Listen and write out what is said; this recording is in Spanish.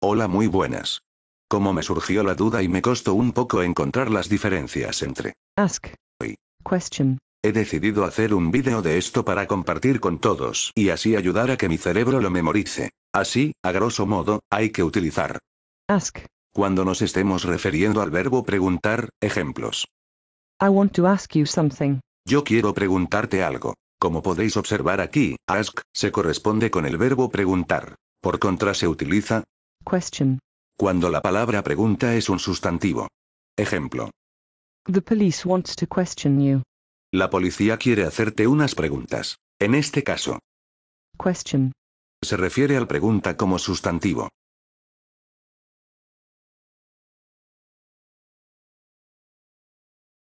Hola muy buenas. Como me surgió la duda y me costó un poco encontrar las diferencias entre ask y question. He decidido hacer un vídeo de esto para compartir con todos y así ayudar a que mi cerebro lo memorice. Así, a grosso modo, hay que utilizar ask cuando nos estemos refiriendo al verbo preguntar, ejemplos. I want to ask you something. Yo quiero preguntarte algo. Como podéis observar aquí, ask se corresponde con el verbo preguntar. Por contra se utiliza cuando la palabra pregunta es un sustantivo. Ejemplo. The police wants to question you. La policía quiere hacerte unas preguntas. En este caso. Se refiere a pregunta como sustantivo.